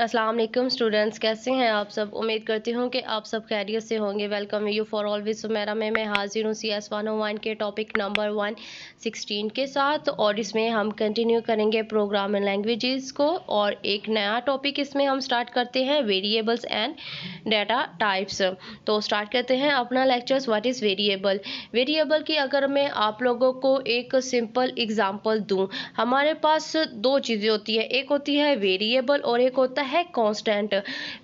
अस्सलाम वालेकुम स्टूडेंट्स कैसे हैं आप सब उम्मीद करती हूँ कि आप सब कैरियर से होंगे वेलकम यू फॉर ऑलवेज सुमेरा में मैं हाजिर हूँ C S one O one के टॉपिक नंबर वन सिक्सटीन के साथ और इसमें हम कंटिन्यू करेंगे प्रोग्राम एंड लैंग्वेजेस को और एक नया टॉपिक इसमें हम स्टार्ट करते हैं वेरिएबल्स एंड डाटा टाइप्स तो स्टार्ट करते हैं अपना lectures what is variable variable की अगर मैं आप लोगों को एक सिंपल एग्ज़ाम्पल दूँ हमारे पास दो चीज़ें होती है एक होती है वेरिएबल और एक होता है है कांस्टेंट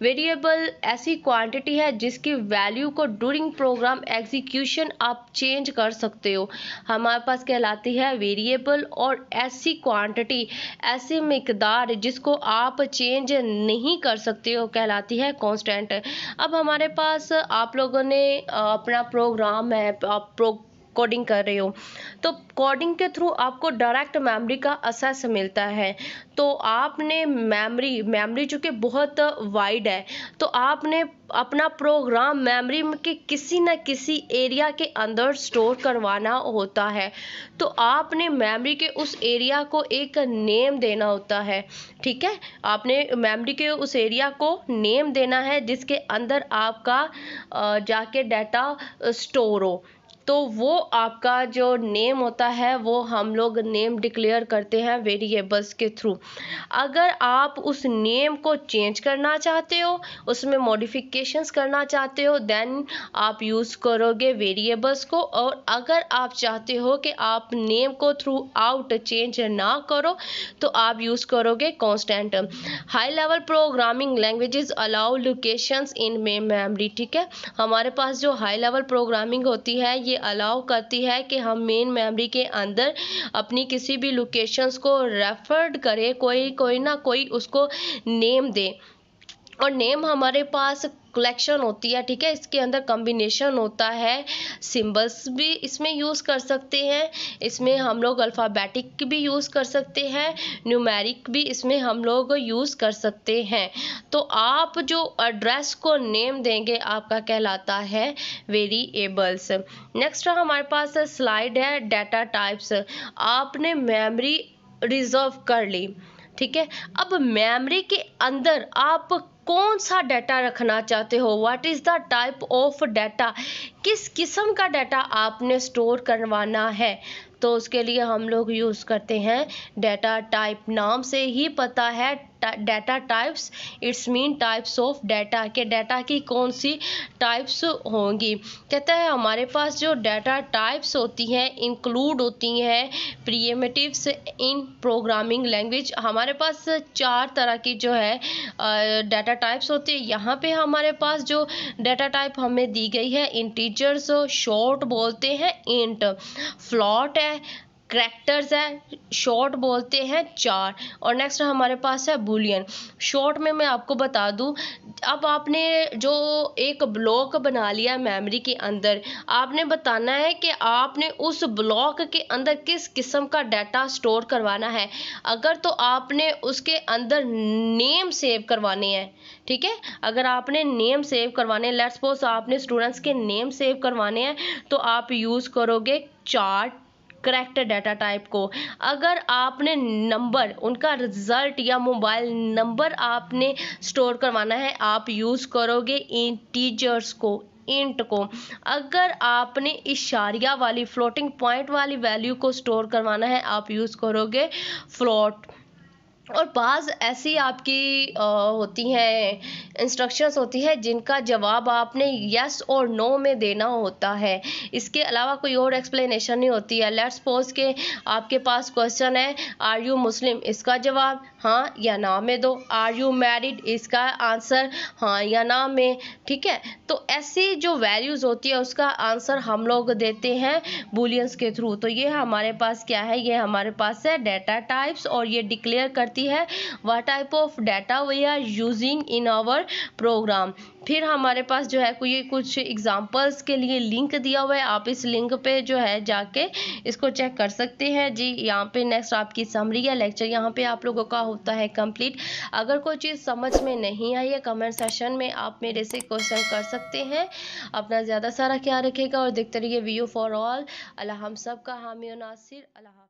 वेरिएबल ऐसी क्वांटिटी है जिसकी वैल्यू को ड्यूरिंग प्रोग्राम एग्जीक्यूशन आप चेंज कर सकते हो हमारे पास कहलाती है वेरिएबल और ऐसी क्वांटिटी ऐसी मकदार जिसको आप चेंज नहीं कर सकते हो कहलाती है कॉन्स्टेंट अब हमारे पास आप लोगों ने अपना प्रोग्राम है प्रो कोडिंग कर रहे हो तो कोडिंग के थ्रू आपको डायरेक्ट मेमोरी का असेस मिलता है तो आपने मेमोरी मेमोरी चूँकि बहुत वाइड है तो आपने अपना प्रोग्राम मेमोरी के किसी न किसी एरिया के अंदर स्टोर करवाना होता है तो आपने मेमोरी के उस एरिया को एक नेम देना होता है ठीक है आपने मेमोरी के उस एरिया को नेम देना है जिसके अंदर आपका जाके डाटा स्टोर हो तो वो आपका जो नेम होता है वो हम लोग नेम डिक्लेयर करते हैं वेरिएबल्स के थ्रू अगर आप उस नेम को चेंज करना चाहते हो उसमें मॉडिफिकेशंस करना चाहते हो देन आप यूज़ करोगे वेरिएबल्स को और अगर आप चाहते हो कि आप नेम को थ्रू आउट चेंज ना करो तो आप यूज़ करोगे constant high level programming language allow locations in memory ठीक है हमारे पास जो हाई लेवल प्रोग्रामिंग होती है ये अलाउ करती है कि हम मेन मेमोरी के अंदर अपनी किसी भी लोकेशंस को रेफर्ड करें कोई कोई ना कोई उसको नेम दे और नेम हमारे पास कलेक्शन होती है ठीक है इसके अंदर कम्बिनेशन होता है सिंबल्स भी इसमें यूज़ कर सकते हैं इसमें हम लोग अल्फ़ाबेटिक भी यूज़ कर सकते हैं न्यूमेरिक भी इसमें हम लोग यूज़ कर सकते हैं तो आप जो एड्रेस को नेम देंगे आपका कहलाता है वेरिएबल्स नेक्स्ट हमारे पास स्लाइड है डाटा टाइप्स आपने मेमरी रिजर्व कर ली ठीक है अब मेमोरी के अंदर आप कौन सा डाटा रखना चाहते हो what is the type of data किस किस्म का डाटा आपने स्टोर करवाना है तो उसके लिए हम लोग यूज़ करते हैं डाटा टाइप नाम से ही पता है data types it's mean types of data के डाटा की कौन सी टाइप्स होंगी कहता है हमारे पास जो डाटा टाइप्स होती हैं इंक्लूड होती हैं प्रियमेटिव्स इन प्रोग्रामिंग लैंग्वेज हमारे पास चार तरह की जो है डाटा टाइप्स होती है यहाँ पे हमारे पास जो डेटा टाइप हमें दी गई है इंटीजर्स शॉर्ट बोलते हैं इंट फ्लॉट है करैक्टर्स है शॉर्ट बोलते हैं चार और नेक्स्ट हमारे पास है बुलियन शॉर्ट में मैं आपको बता दूं अब आपने जो एक ब्लॉक बना लिया मेमोरी के अंदर आपने बताना है कि आपने उस ब्लॉक के अंदर किस किस्म का डाटा स्टोर करवाना है अगर तो आपने उसके अंदर नेम सेव करवाने हैं ठीक है अगर आपने नेम सेव करवाने लेट्स सपोज आपने स्टूडेंट्स के नेम सेव करवाने हैं तो आप यूज़ करोगे चार्ट करेक्ट डाटा टाइप को अगर आपने नंबर उनका रिजल्ट या मोबाइल नंबर आपने स्टोर करवाना है आप यूज़ करोगे इंटीजर्स को इंट को अगर आपने इशारिया वाली फ्लोटिंग पॉइंट वाली वैल्यू को स्टोर करवाना है आप यूज़ करोगे फ्लोट और बाज़ ऐसी आपकी होती हैं इंस्ट्रक्शंस होती है जिनका जवाब आपने यस और नो में देना होता है इसके अलावा कोई और एक्सप्लेनेशन नहीं होती है लेट्स पोज के आपके पास क्वेश्चन है आर यू मुस्लिम इसका जवाब हाँ या ना में दो आर यू मैरिड इसका आंसर हाँ या ना में ठीक है तो ऐसी जो वैल्यूज़ होती है उसका आंसर हम लोग देते हैं बुलियंस के थ्रू तो ये हमारे पास क्या है ये हमारे पास है डेटा टाइप्स और ये डिक्लेयर करती है what type of data we are using in our program फिर हमारे पास जो है कोई कुछ एग्जांपल्स के लिए लिंक दिया हुआ है आप इस लिंक पे जो है जाके इसको चेक कर सकते हैं जी यहाँ पे नेक्स्ट आपकी समरी या लेक्चर यहाँ पे आप लोगों का होता है कंप्लीट अगर कोई चीज़ समझ में नहीं आई है कमेंट सेशन में आप मेरे से क्वेश्चन कर सकते हैं अपना ज़्यादा सारा ख्याल रखेगा और देखते रहिए वी फॉर ऑल अल्लाह हम सब का हामी नासिर अल्लाह